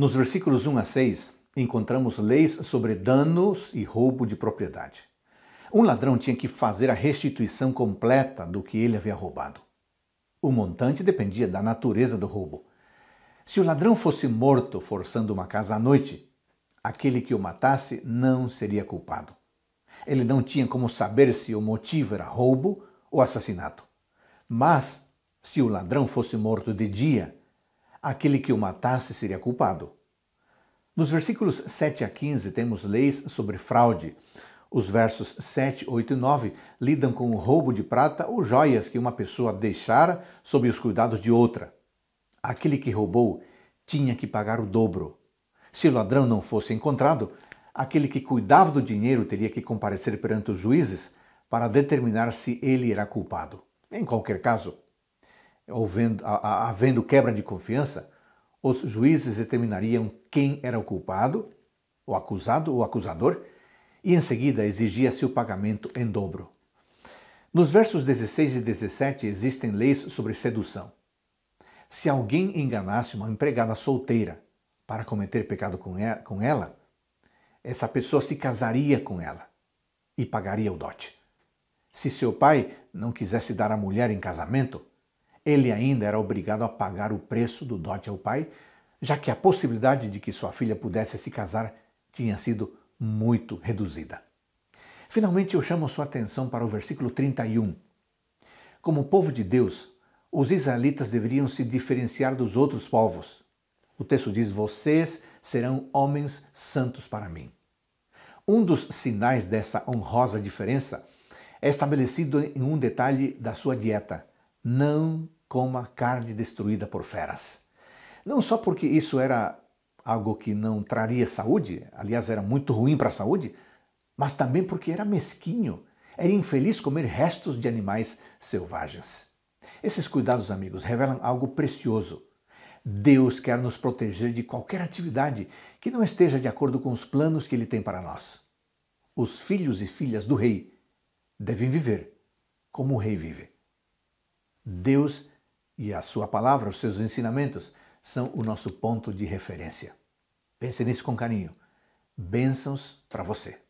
Nos versículos 1 a 6, encontramos leis sobre danos e roubo de propriedade. Um ladrão tinha que fazer a restituição completa do que ele havia roubado. O montante dependia da natureza do roubo. Se o ladrão fosse morto forçando uma casa à noite, aquele que o matasse não seria culpado. Ele não tinha como saber se o motivo era roubo ou assassinato. Mas, se o ladrão fosse morto de dia, aquele que o matasse seria culpado. Nos versículos 7 a 15 temos leis sobre fraude. Os versos 7, 8 e 9 lidam com o roubo de prata ou joias que uma pessoa deixara sob os cuidados de outra. Aquele que roubou tinha que pagar o dobro. Se o ladrão não fosse encontrado, aquele que cuidava do dinheiro teria que comparecer perante os juízes para determinar se ele era culpado. Em qualquer caso, havendo, havendo quebra de confiança, os juízes determinariam quem era o culpado, o acusado ou acusador, e em seguida exigia-se o pagamento em dobro. Nos versos 16 e 17 existem leis sobre sedução. Se alguém enganasse uma empregada solteira para cometer pecado com ela, essa pessoa se casaria com ela e pagaria o dote. Se seu pai não quisesse dar a mulher em casamento, ele ainda era obrigado a pagar o preço do dote ao pai, já que a possibilidade de que sua filha pudesse se casar tinha sido muito reduzida. Finalmente, eu chamo sua atenção para o versículo 31. Como povo de Deus, os israelitas deveriam se diferenciar dos outros povos. O texto diz: Vocês serão homens santos para mim. Um dos sinais dessa honrosa diferença é estabelecido em um detalhe da sua dieta não coma carne destruída por feras. Não só porque isso era algo que não traria saúde, aliás, era muito ruim para a saúde, mas também porque era mesquinho, era infeliz comer restos de animais selvagens. Esses cuidados, amigos, revelam algo precioso. Deus quer nos proteger de qualquer atividade que não esteja de acordo com os planos que Ele tem para nós. Os filhos e filhas do Rei devem viver como o Rei vive. Deus e a sua palavra, os seus ensinamentos, são o nosso ponto de referência. Pense nisso com carinho. Bênçãos para você.